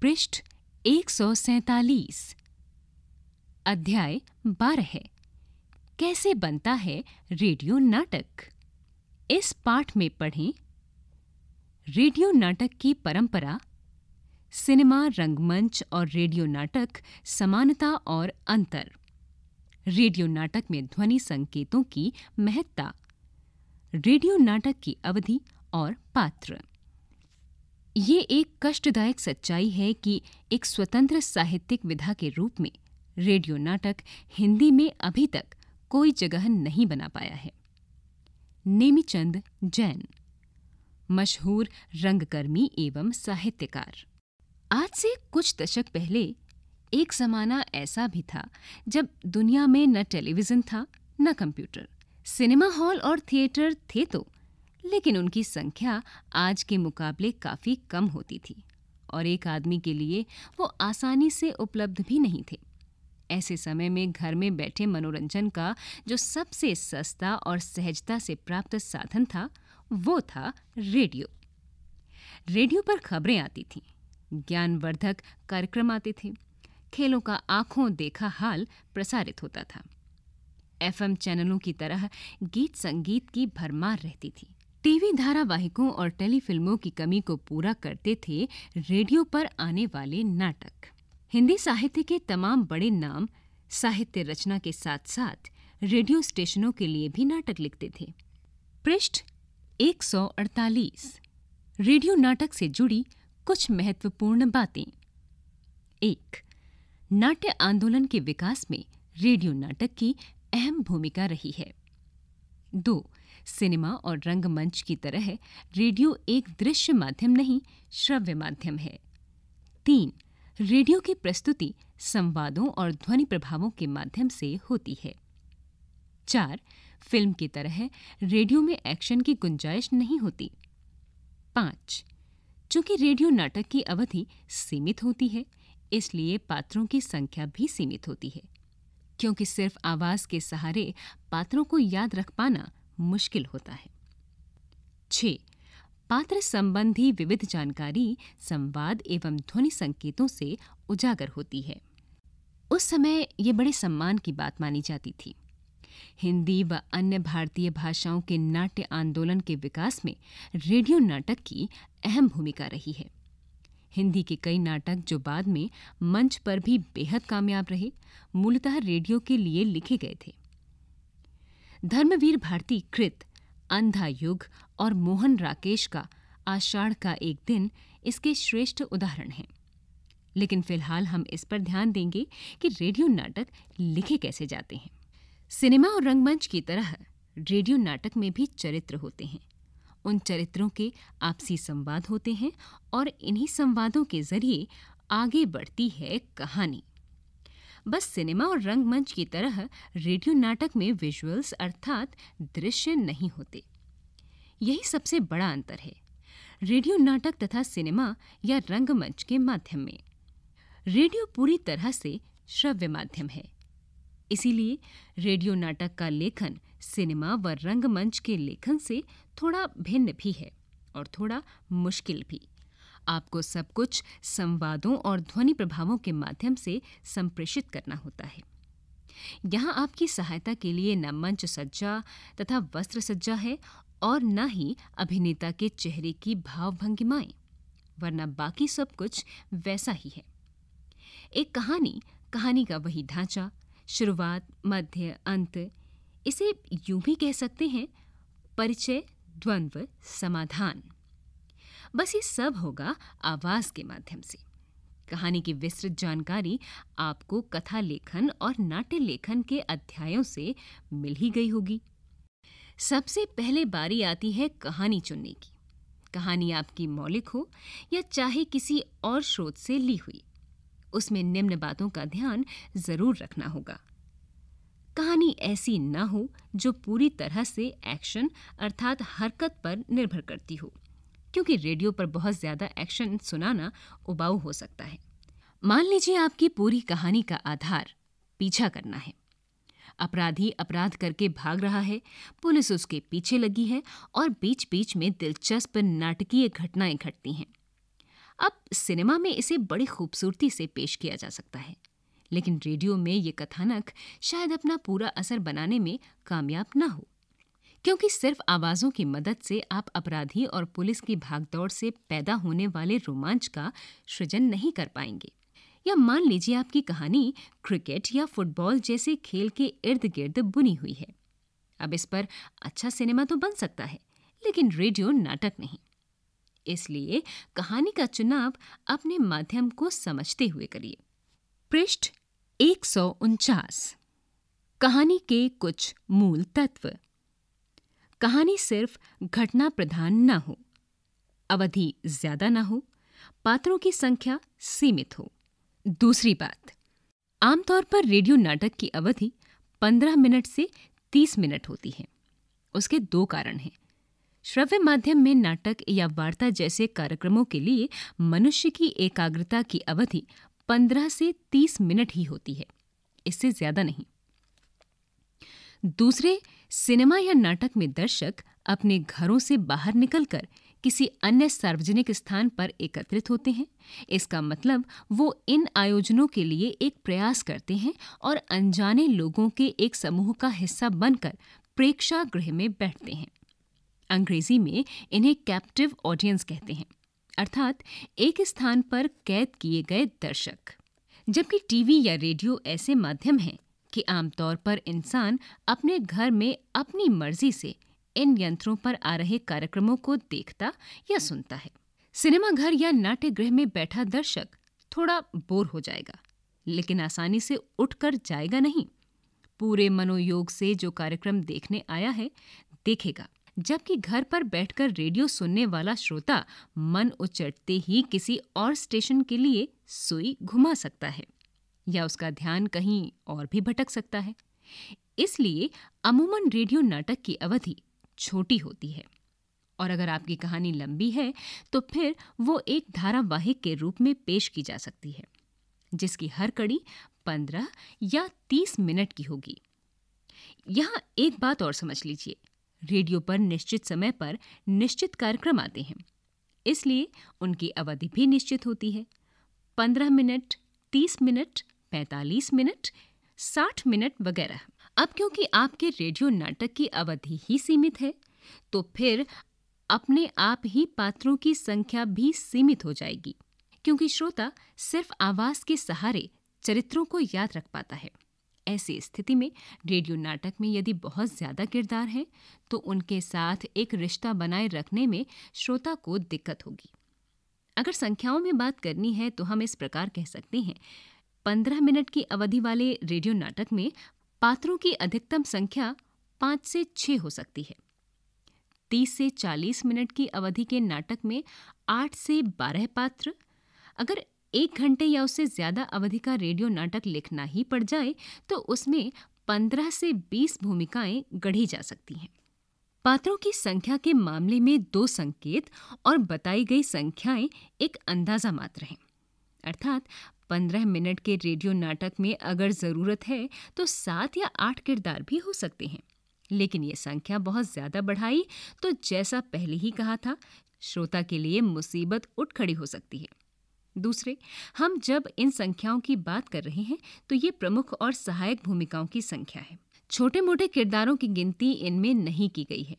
पृष्ठ एक सौ सैतालीस अध्याय बारह कैसे बनता है रेडियो नाटक इस पाठ में पढ़ें रेडियो नाटक की परंपरा सिनेमा रंगमंच और रेडियो नाटक समानता और अंतर रेडियो नाटक में ध्वनि संकेतों की महत्ता रेडियो नाटक की अवधि और पात्र ये एक कष्टदायक सच्चाई है कि एक स्वतंत्र साहित्यिक विधा के रूप में रेडियो नाटक हिंदी में अभी तक कोई जगह नहीं बना पाया है नेमीचंद जैन मशहूर रंगकर्मी एवं साहित्यकार आज से कुछ दशक पहले एक जमाना ऐसा भी था जब दुनिया में न टेलीविज़न था न कंप्यूटर सिनेमा हॉल और थिएटर थे तो लेकिन उनकी संख्या आज के मुकाबले काफ़ी कम होती थी और एक आदमी के लिए वो आसानी से उपलब्ध भी नहीं थे ऐसे समय में घर में बैठे मनोरंजन का जो सबसे सस्ता और सहजता से प्राप्त साधन था वो था रेडियो रेडियो पर खबरें आती थीं ज्ञानवर्धक कार्यक्रम आते थे खेलों का आंखों देखा हाल प्रसारित होता था एफएम चैनलों की तरह गीत संगीत की भरमार रहती थी टीवी धारावाहिकों और टेलीफिल्मों की कमी को पूरा करते थे रेडियो पर आने वाले नाटक हिंदी साहित्य के तमाम बड़े नाम साहित्य रचना के साथ साथ रेडियो स्टेशनों के लिए भी नाटक लिखते थे पृष्ठ 148 रेडियो नाटक से जुड़ी कुछ महत्वपूर्ण बातें एक नाट्य आंदोलन के विकास में रेडियो नाटक की अहम भूमिका रही है दो सिनेमा और रंगमंच की तरह रेडियो एक दृश्य माध्यम नहीं श्रव्य माध्यम है तीन रेडियो की प्रस्तुति संवादों और ध्वनि प्रभावों के माध्यम से होती है चार फिल्म की तरह रेडियो में एक्शन की गुंजाइश नहीं होती पांच चूंकि रेडियो नाटक की अवधि सीमित होती है इसलिए पात्रों की संख्या भी सीमित होती है क्योंकि सिर्फ आवाज के सहारे पात्रों को याद रख पाना मुश्किल होता है छ पात्र संबंधी विविध जानकारी संवाद एवं ध्वनि संकेतों से उजागर होती है उस समय ये बड़े सम्मान की बात मानी जाती थी हिंदी व अन्य भारतीय भाषाओं के नाट्य आंदोलन के विकास में रेडियो नाटक की अहम भूमिका रही है हिंदी के कई नाटक जो बाद में मंच पर भी बेहद कामयाब रहे मूलतः रेडियो के लिए लिखे गए थे धर्मवीर भारती कृत अंधा युग और मोहन राकेश का आषाढ़ का एक दिन इसके श्रेष्ठ उदाहरण हैं लेकिन फिलहाल हम इस पर ध्यान देंगे कि रेडियो नाटक लिखे कैसे जाते हैं सिनेमा और रंगमंच की तरह रेडियो नाटक में भी चरित्र होते हैं उन चरित्रों के आपसी संवाद होते हैं और इन्हीं संवादों के जरिए आगे बढ़ती है कहानी बस सिनेमा और रंगमंच की तरह रेडियो नाटक में विजुअल्स अर्थात दृश्य नहीं होते यही सबसे बड़ा अंतर है रेडियो नाटक तथा सिनेमा या रंगमंच के माध्यम में रेडियो पूरी तरह से श्रव्य माध्यम है इसीलिए रेडियो नाटक का लेखन सिनेमा व रंगमंच के लेखन से थोड़ा भिन्न भी है और थोड़ा मुश्किल भी आपको सब कुछ संवादों और ध्वनि प्रभावों के माध्यम से संप्रेषित करना होता है यहाँ आपकी सहायता के लिए न मंच सज्जा तथा वस्त्र सज्जा है और न ही अभिनेता के चेहरे की भावभंगिमाएं वरना बाकी सब कुछ वैसा ही है एक कहानी कहानी का वही ढांचा शुरुआत मध्य अंत इसे यूं भी कह सकते हैं परिचय द्वंद्व समाधान बस ये सब होगा आवाज़ के माध्यम से कहानी की विस्तृत जानकारी आपको कथा लेखन और नाट्य लेखन के अध्यायों से मिल ही गई होगी सबसे पहले बारी आती है कहानी चुनने की कहानी आपकी मौलिक हो या चाहे किसी और स्रोत से ली हुई उसमें निम्न बातों का ध्यान जरूर रखना होगा कहानी ऐसी ना हो जो पूरी तरह से एक्शन अर्थात हरकत पर निर्भर करती हो क्योंकि रेडियो पर बहुत ज़्यादा एक्शन सुनाना उबाऊ हो सकता है मान लीजिए आपकी पूरी कहानी का आधार पीछा करना है अपराधी अपराध करके भाग रहा है पुलिस उसके पीछे लगी है और बीच बीच में दिलचस्प नाटकीय घटनाएं घटती हैं अब सिनेमा में इसे बड़ी खूबसूरती से पेश किया जा सकता है लेकिन रेडियो में ये कथानक शायद अपना पूरा असर बनाने में कामयाब ना हो क्योंकि सिर्फ आवाज़ों की मदद से आप अपराधी और पुलिस की भागदौड़ से पैदा होने वाले रोमांच का सृजन नहीं कर पाएंगे या मान लीजिए आपकी कहानी क्रिकेट या फुटबॉल जैसे खेल के इर्द गिर्द बुनी हुई है अब इस पर अच्छा सिनेमा तो बन सकता है लेकिन रेडियो नाटक नहीं इसलिए कहानी का चुनाव अपने माध्यम को समझते हुए करिए पृष्ठ एक कहानी के कुछ मूल तत्व कहानी सिर्फ घटना प्रधान न हो अवधि ज्यादा न हो पात्रों की संख्या सीमित हो दूसरी बात आमतौर पर रेडियो नाटक की अवधि 15 मिनट से 30 मिनट होती है उसके दो कारण हैं श्रव्य माध्यम में नाटक या वार्ता जैसे कार्यक्रमों के लिए मनुष्य की एकाग्रता की अवधि 15 से 30 मिनट ही होती है इससे ज्यादा नहीं दूसरे सिनेमा या नाटक में दर्शक अपने घरों से बाहर निकलकर किसी अन्य सार्वजनिक स्थान पर एकत्रित होते हैं इसका मतलब वो इन आयोजनों के लिए एक प्रयास करते हैं और अनजाने लोगों के एक समूह का हिस्सा बनकर प्रेक्षागृह में बैठते हैं अंग्रेजी में इन्हें कैप्टिव ऑडियंस कहते हैं अर्थात एक स्थान पर कैद किए गए दर्शक जबकि टीवी या रेडियो ऐसे माध्यम हैं कि आमतौर पर इंसान अपने घर में अपनी मर्जी से इन यंत्रों पर आ रहे कार्यक्रमों को देखता या सुनता है सिनेमाघर या नाट्य गृह में बैठा दर्शक थोड़ा बोर हो जाएगा लेकिन आसानी से उठकर जाएगा नहीं पूरे मनोयोग से जो कार्यक्रम देखने आया है देखेगा जबकि घर पर बैठकर रेडियो सुनने वाला श्रोता मन उचटते ही किसी और स्टेशन के लिए सुई घुमा सकता है या उसका ध्यान कहीं और भी भटक सकता है इसलिए अमूमन रेडियो नाटक की अवधि छोटी होती है और अगर आपकी कहानी लंबी है तो फिर वो एक धारावाहिक के रूप में पेश की जा सकती है जिसकी हर कड़ी पंद्रह या तीस मिनट की होगी यहाँ एक बात और समझ लीजिए रेडियो पर निश्चित समय पर निश्चित कार्यक्रम आते हैं इसलिए उनकी अवधि भी निश्चित होती है पंद्रह मिनट तीस मिनट 45 मिनट 60 मिनट वगैरह अब क्योंकि आपके रेडियो नाटक की अवधि ही सीमित है तो फिर अपने आप ही पात्रों की संख्या भी सीमित हो जाएगी क्योंकि श्रोता सिर्फ आवाज के सहारे चरित्रों को याद रख पाता है ऐसी स्थिति में रेडियो नाटक में यदि बहुत ज़्यादा किरदार हैं तो उनके साथ एक रिश्ता बनाए रखने में श्रोता को दिक्कत होगी अगर संख्याओं में बात करनी है तो हम इस प्रकार कह सकते हैं पंद्रह मिनट की अवधि वाले रेडियो नाटक में पात्रों की अधिकतम संख्या पाँच से छः हो सकती है तीस से चालीस मिनट की अवधि के नाटक में आठ से बारह पात्र अगर एक घंटे या उससे ज़्यादा अवधि का रेडियो नाटक लिखना ही पड़ जाए तो उसमें पंद्रह से बीस भूमिकाएं गढ़ी जा सकती हैं पात्रों की संख्या के मामले में दो संकेत और बताई गई संख्याएं एक अंदाज़ा मात्र हैं अर्थात पंद्रह मिनट के रेडियो नाटक में अगर ज़रूरत है तो सात या आठ किरदार भी हो सकते हैं लेकिन ये संख्या बहुत ज़्यादा बढ़ाई तो जैसा पहले ही कहा था श्रोता के लिए मुसीबत उठ खड़ी हो सकती है दूसरे हम जब इन संख्याओं की बात कर रहे हैं तो ये प्रमुख और सहायक भूमिकाओं की संख्या है छोटे मोटे किरदारों की गिनती इनमें नहीं की गई है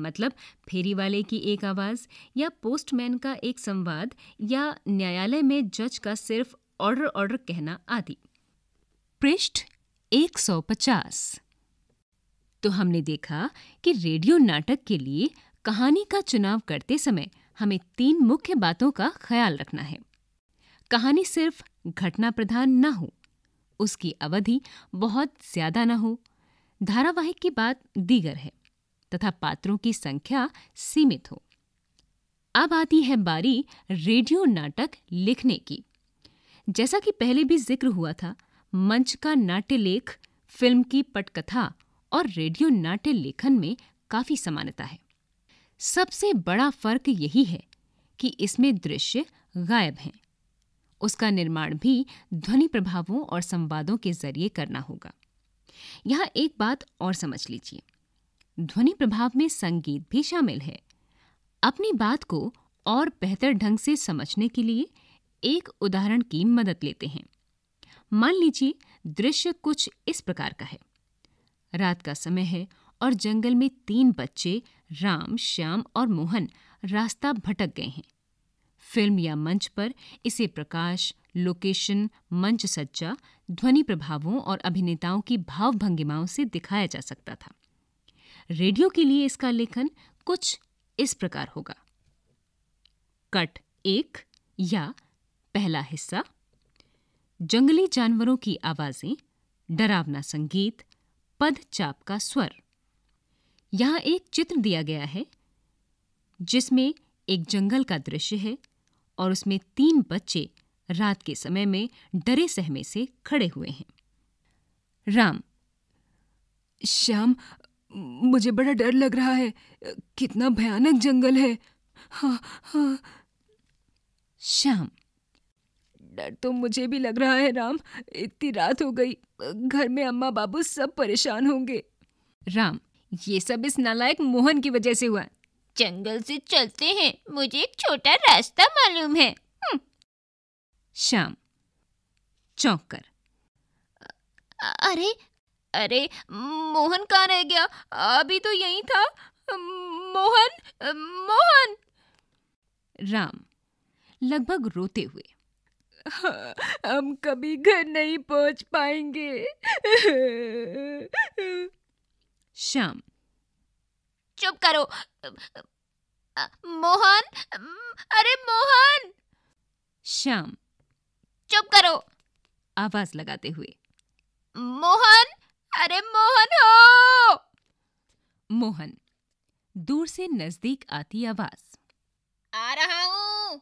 मतलब फेरी वाले की एक आवाज़ या पोस्टमैन का एक संवाद या न्यायालय में जज का सिर्फ ऑर्डर ऑर्डर कहना आदि पृष्ठ 150 तो हमने देखा कि रेडियो नाटक के लिए कहानी का चुनाव करते समय हमें तीन मुख्य बातों का ख्याल रखना है कहानी सिर्फ घटना प्रधान न हो उसकी अवधि बहुत ज्यादा न हो धारावाहिक की बात दीगर है तथा पात्रों की संख्या सीमित हो अब आती है बारी रेडियो नाटक लिखने की जैसा कि पहले भी जिक्र हुआ था मंच का नाट्य लेख फिल्म की पटकथा और रेडियो नाट्य लेखन में काफी समानता है सबसे बड़ा फर्क यही है कि इसमें दृश्य गायब हैं उसका निर्माण भी ध्वनि प्रभावों और संवादों के जरिए करना होगा यहां एक बात और समझ लीजिए ध्वनि प्रभाव में संगीत भी शामिल है अपनी बात को और बेहतर ढंग से समझने के लिए एक उदाहरण की मदद लेते हैं मान लीजिए दृश्य कुछ इस प्रकार का है रात का समय है और जंगल में तीन बच्चे राम श्याम और मोहन रास्ता भटक गए हैं फिल्म या मंच पर इसे प्रकाश लोकेशन मंच सज्जा ध्वनि प्रभावों और अभिनेताओं की भावभंगिमाओं से दिखाया जा सकता था रेडियो के लिए इसका लेखन कुछ इस प्रकार होगा कट एक या पहला हिस्सा जंगली जानवरों की आवाजें डरावना संगीत पद चाप का स्वर यहां एक चित्र दिया गया है जिसमें एक जंगल का दृश्य है और उसमें तीन बच्चे रात के समय में डरे सहमे से खड़े हुए हैं राम श्याम मुझे बड़ा डर लग रहा है कितना भयानक जंगल है हाँ हाँ श्याम डर तो मुझे भी लग रहा है राम इतनी रात हो गई घर में अम्मा बाबू सब परेशान होंगे राम ये सब इस नालायक मोहन की वजह से हुआ जंगल से चलते हैं मुझे एक छोटा रास्ता मालूम है हम्म। शाम चौंक कर अरे अरे मोहन कहाँ रह गया अभी तो यही था मोहन मोहन राम लगभग रोते हुए हम कभी घर नहीं पहुंच पाएंगे श्याम चुप करो मोहन अरे मोहन श्याम चुप करो आवाज लगाते हुए मोहन अरे मोहन हो मोहन दूर से नजदीक आती आवाज आ रहा हूँ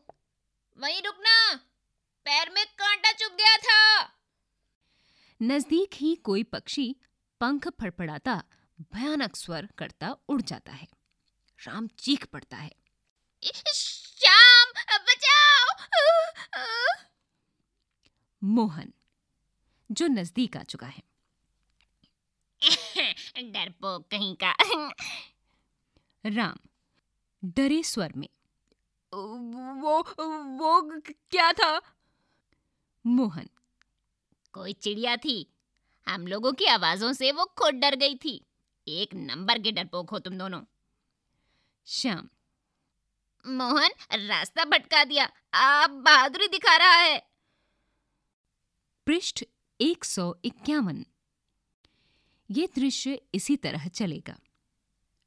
वहीं रुकना पैर में कांटा चुभ गया था नजदीक ही कोई पक्षी पंख फड़फड़ाता भयानक स्वर करता उड़ जाता है राम चीख पड़ता है श्याम बचाओ मोहन जो नजदीक आ चुका है डरपोक कहीं का राम डरे स्वर में वो वो क्या था मोहन कोई चिड़िया थी हम लोगों की आवाजों से वो खुद डर गई थी एक नंबर के डरपोक हो तुम दोनों श्याम मोहन रास्ता भटका दिया आप बहादुरी दिखा रहा है पृष्ठ एक सौ इक्यावन ये दृश्य इसी तरह चलेगा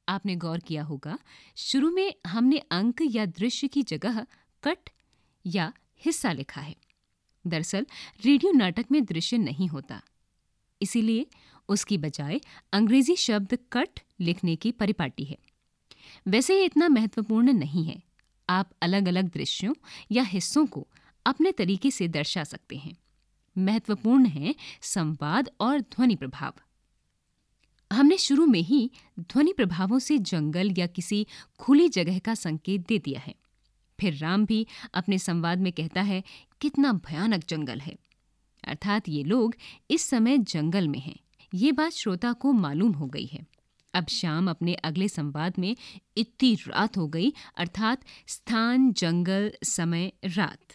आपने गौर किया होगा शुरू में हमने अंक या दृश्य की जगह कट या हिस्सा लिखा है दरअसल रेडियो नाटक में दृश्य नहीं होता इसीलिए उसकी बजाय अंग्रेजी शब्द कट लिखने की परिपाटी है वैसे ये इतना महत्वपूर्ण नहीं है आप अलग अलग दृश्यों या हिस्सों को अपने तरीके से दर्शा सकते हैं महत्वपूर्ण है संवाद और ध्वनि प्रभाव हमने शुरू में ही ध्वनि प्रभावों से जंगल या किसी खुली जगह का संकेत दे दिया है फिर राम भी अपने संवाद में कहता है कितना भयानक जंगल है अर्थात ये लोग इस समय जंगल में हैं ये बात श्रोता को मालूम हो गई है अब शाम अपने अगले संवाद में इतनी रात हो गई अर्थात स्थान जंगल समय रात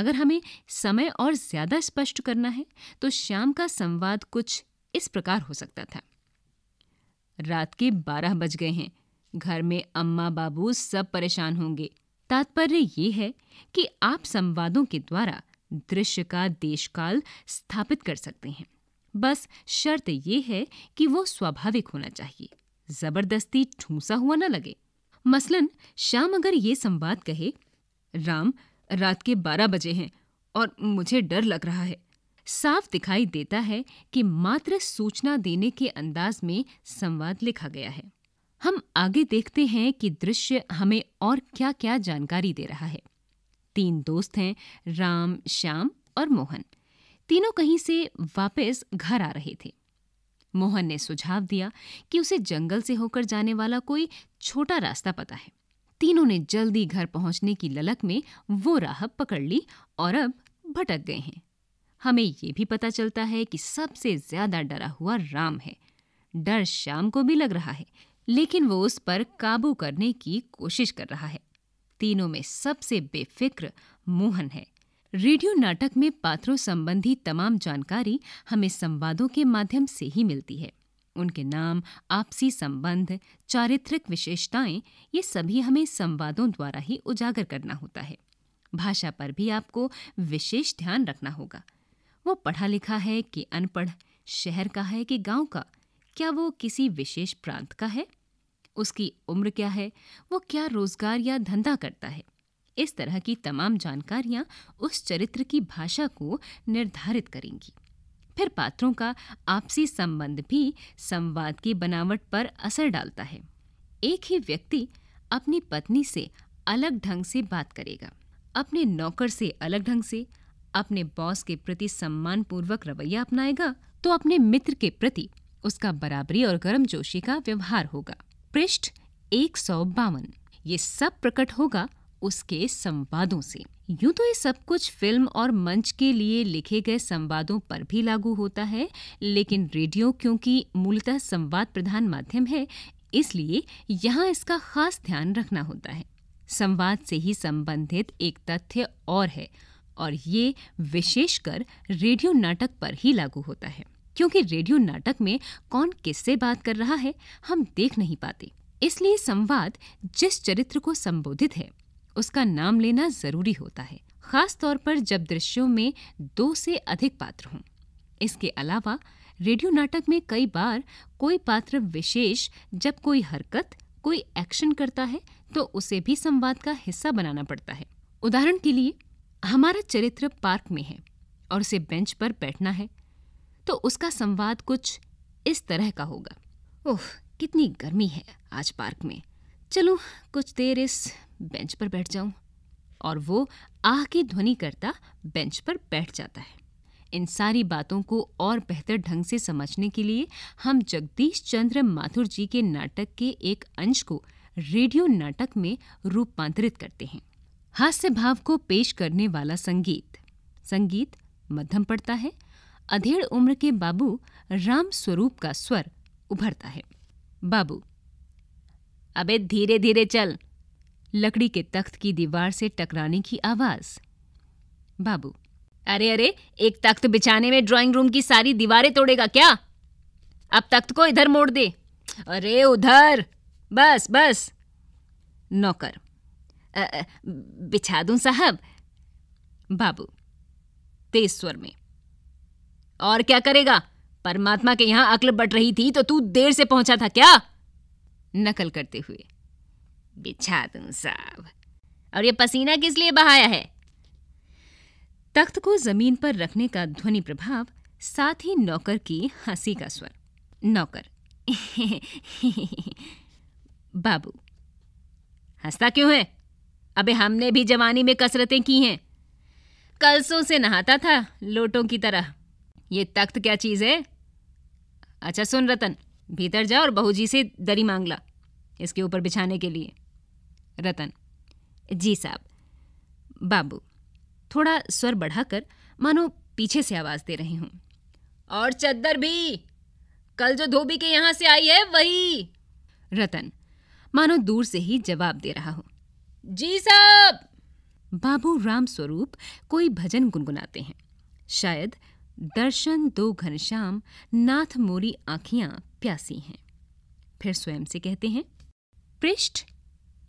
अगर हमें समय और ज्यादा स्पष्ट करना है तो शाम का संवाद कुछ इस प्रकार हो सकता था रात के बारह बज गए हैं घर में अम्मा बाबू सब परेशान होंगे तात्पर्य ये है कि आप संवादों के द्वारा दृश्य का देशकाल स्थापित कर सकते हैं बस शर्त यह है कि वो स्वाभाविक होना चाहिए जबरदस्ती ठूसा हुआ ना लगे मसलन शाम अगर ये संवाद कहे राम रात के बारह बजे हैं और मुझे डर लग रहा है साफ दिखाई देता है कि मात्र सूचना देने के अंदाज में संवाद लिखा गया है हम आगे देखते हैं कि दृश्य हमें और क्या क्या जानकारी दे रहा है तीन दोस्त हैं राम श्याम और मोहन तीनों कहीं से वापस घर आ रहे थे मोहन ने सुझाव दिया कि उसे जंगल से होकर जाने वाला कोई छोटा रास्ता पता है तीनों ने जल्दी घर पहुंचने की ललक में वो राह पकड़ ली और अब भटक गए हैं हमें ये भी पता चलता है कि सबसे ज्यादा डरा हुआ राम है डर श्याम को भी लग रहा है लेकिन वो उस पर काबू करने की कोशिश कर रहा है तीनों में सबसे बेफिक्र मोहन है रेडियो नाटक में पात्रों संबंधी तमाम जानकारी हमें संवादों के माध्यम से ही मिलती है उनके नाम आपसी संबंध चारित्रिक विशेषताएं ये सभी हमें संवादों द्वारा ही उजागर करना होता है भाषा पर भी आपको विशेष ध्यान रखना होगा वो पढ़ा लिखा है कि अनपढ़ शहर का है कि गांव का क्या वो किसी विशेष प्रांत का है उसकी उम्र क्या है वो क्या रोजगार या धंधा करता है इस तरह की तमाम जानकारियां उस चरित्र की भाषा को निर्धारित करेंगी फिर पात्रों का आपसी संबंध भी संवाद की बनावट पर असर डालता है एक ही व्यक्ति अपनी पत्नी से अलग ढंग से बात करेगा अपने नौकर से अलग ढंग से अपने बॉस के प्रति सम्मानपूर्वक रवैया अपनाएगा तो अपने मित्र के प्रति उसका बराबरी और गर्मजोशी का व्यवहार होगा पृष्ठ एक सौ बावन ये सब प्रकट होगा उसके संवादों से यूं तो ये सब कुछ फिल्म और मंच के लिए लिखे गए संवादों पर भी लागू होता है लेकिन रेडियो क्योंकि मूलतः संवाद प्रधान माध्यम है इसलिए यहाँ इसका खास ध्यान रखना होता है संवाद से ही संबंधित एक तथ्य और है और ये विशेषकर रेडियो नाटक पर ही लागू होता है क्योंकि रेडियो नाटक में कौन किससे बात कर रहा है हम देख नहीं पाते इसलिए संवाद जिस चरित्र को संबोधित है उसका नाम लेना जरूरी होता है खास तौर पर जब दृश्यों में दो से अधिक पात्र हों इसके अलावा रेडियो नाटक में कई बार कोई पात्र विशेष जब कोई हरकत कोई एक्शन करता है तो उसे भी संवाद का हिस्सा बनाना पड़ता है उदाहरण के लिए हमारा चरित्र पार्क में है और उसे बेंच पर बैठना है तो उसका संवाद कुछ इस तरह का होगा ओह कितनी गर्मी है आज पार्क में चलो कुछ देर इस बेंच पर बैठ जाऊं और वो आह की ध्वनि करता बेंच पर बैठ जाता है इन सारी बातों को और बेहतर ढंग से समझने के लिए हम जगदीश चंद्र माथुर जी के नाटक के एक अंश को रेडियो नाटक में रूपांतरित करते हैं हास्य भाव को पेश करने वाला संगीत संगीत मध्यम पड़ता है अधेड़ उम्र के बाबू राम स्वरूप का स्वर उभरता है बाबू अबे धीरे धीरे चल लकड़ी के तख्त की दीवार से टकराने की आवाज बाबू अरे अरे एक तख्त बिछाने में ड्राइंग रूम की सारी दीवारें तोड़ेगा क्या अब तख्त को इधर मोड़ दे अरे उधर बस बस नौकर बिछा दूं साहब बाबू तेज स्वर में और क्या करेगा परमात्मा के यहां अकल बट रही थी तो तू देर से पहुंचा था क्या नकल करते हुए बिछा तुम साहब और ये पसीना किस लिए बहाया है तख्त को जमीन पर रखने का ध्वनि प्रभाव साथ ही नौकर की हंसी का स्वर नौकर बाबू हंसता क्यों है अबे हमने भी जवानी में कसरतें की हैं कलसों से नहाता था लोटों की तरह ये तख्त क्या चीज़ है अच्छा सुन रतन भीतर जा और बहू जी से दरी मांग ला इसके ऊपर बिछाने के लिए रतन जी साहब बाबू थोड़ा स्वर बढ़ाकर मानो पीछे से आवाज़ दे रही हूँ और चद्दर भी कल जो धोबी के यहां से आई है वही रतन मानो दूर से ही जवाब दे रहा हो जी साहब बाबू राम स्वरूप कोई भजन गुनगुनाते हैं शायद दर्शन दो घनश्याम नाथ मोरी आंखियां प्यासी हैं फिर स्वयं से कहते हैं पृष्ठ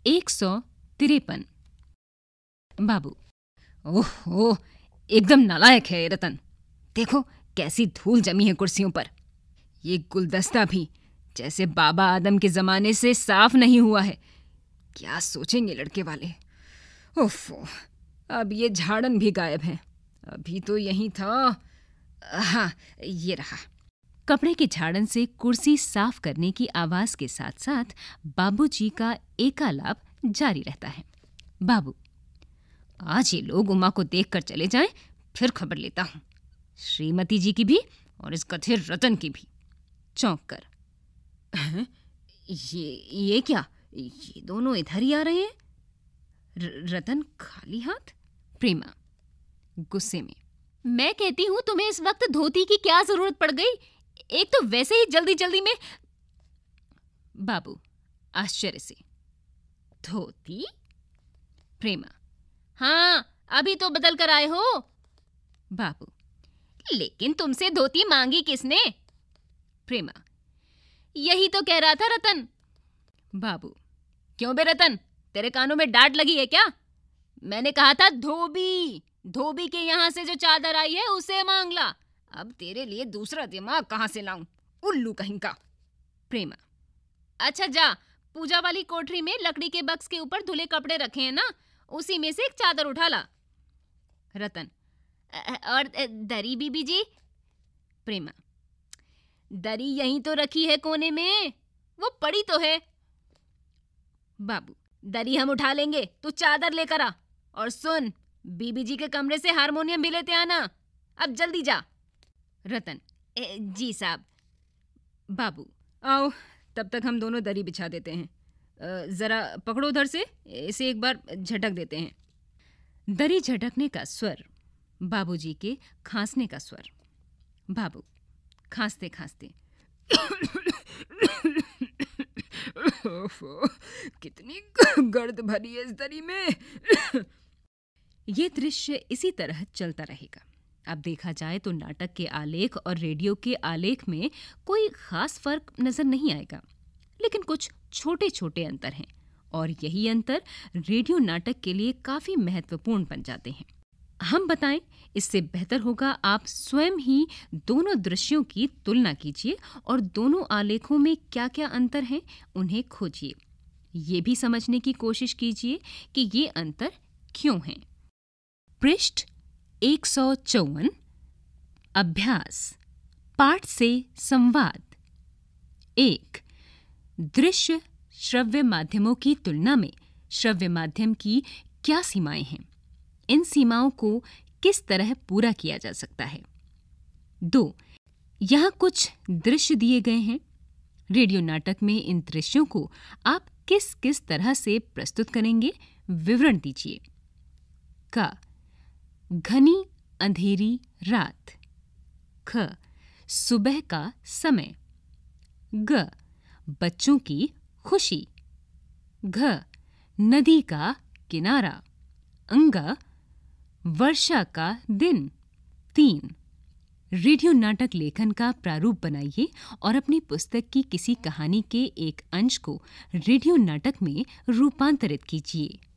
एक सौ तिरपन बाबू ओह ओह एकदम नालायक है रतन देखो कैसी धूल जमी है कुर्सियों पर ये गुलदस्ता भी जैसे बाबा आदम के ज़माने से साफ नहीं हुआ है क्या सोचेंगे लड़के वाले ओफो अब ये झाड़न भी गायब है अभी तो यही था हाँ ये रहा कपड़े के झाड़न से कुर्सी साफ करने की आवाज के साथ साथ बाबूजी का एकालाप जारी रहता है बाबू आज ये लोग उमा को देखकर चले जाएं फिर खबर लेता हूँ श्रीमती जी की भी और इस कथिर रतन की भी चौंक कर ये ये क्या ये दोनों इधर ही आ रहे हैं रतन खाली हाथ प्रेमा गुस्से में मैं कहती हूँ तुम्हें इस वक्त धोती की क्या जरूरत पड़ गई एक तो वैसे ही जल्दी जल्दी में बाबू आश्चर्य से धोती प्रेमा हाँ अभी तो बदल कर आए हो बाबू लेकिन तुमसे धोती मांगी किसने प्रेमा यही तो कह रहा था रतन बाबू क्यों बे रतन तेरे कानों में डांट लगी है क्या मैंने कहा था धोबी धोबी के यहाँ से जो चादर आई है उसे मांग ला अब तेरे लिए दूसरा दिमाग कहाँ से लाऊं उल्लू कहीं का प्रेमा अच्छा जा पूजा वाली कोठरी में लकड़ी के बक्स के ऊपर धुले कपड़े रखे हैं ना उसी में से एक चादर उठा ला रतन और दरी बीबी जी प्रेमा दरी यही तो रखी है कोने में वो पड़ी तो है बाबू दरी हम उठा लेंगे तू चादर लेकर आ और सुन बीबी जी के कमरे से हारमोनियम भी लेते आना अब जल्दी जा रतन ए, जी साहब बाबू आओ तब तक हम दोनों दरी बिछा देते हैं ज़रा पकड़ो उधर से इसे एक बार झटक देते हैं दरी झटकने का स्वर बाबूजी के खांसने का स्वर बाबू खांसते खांसते कितनी गर्द भरी है इस दरी में ये दृश्य इसी तरह चलता रहेगा अब देखा जाए तो नाटक के आलेख और रेडियो के आलेख में कोई खास फर्क नजर नहीं आएगा लेकिन कुछ छोटे छोटे अंतर हैं और यही अंतर रेडियो नाटक के लिए काफी महत्वपूर्ण बन जाते हैं हम बताएं इससे बेहतर होगा आप स्वयं ही दोनों दृश्यों की तुलना कीजिए और दोनों आलेखों में क्या क्या अंतर हैं उन्हें खोजिए ये भी समझने की कोशिश कीजिए कि ये अंतर क्यों हैं पृष्ठ एक सौ चौवन अभ्यास पाठ से संवाद एक दृश्य श्रव्य माध्यमों की तुलना में श्रव्य माध्यम की क्या सीमाएं हैं इन सीमाओं को किस तरह पूरा किया जा सकता है दो यहां कुछ दृश्य दिए गए हैं रेडियो नाटक में इन दृश्यों को आप किस किस तरह से प्रस्तुत करेंगे विवरण दीजिए का घनी अंधेरी रात ख सुबह का समय ग बच्चों की खुशी घ नदी का किनारा अंग वर्षा का दिन तीन रेडियो नाटक लेखन का प्रारूप बनाइए और अपनी पुस्तक की किसी कहानी के एक अंश को रेडियो नाटक में रूपांतरित कीजिए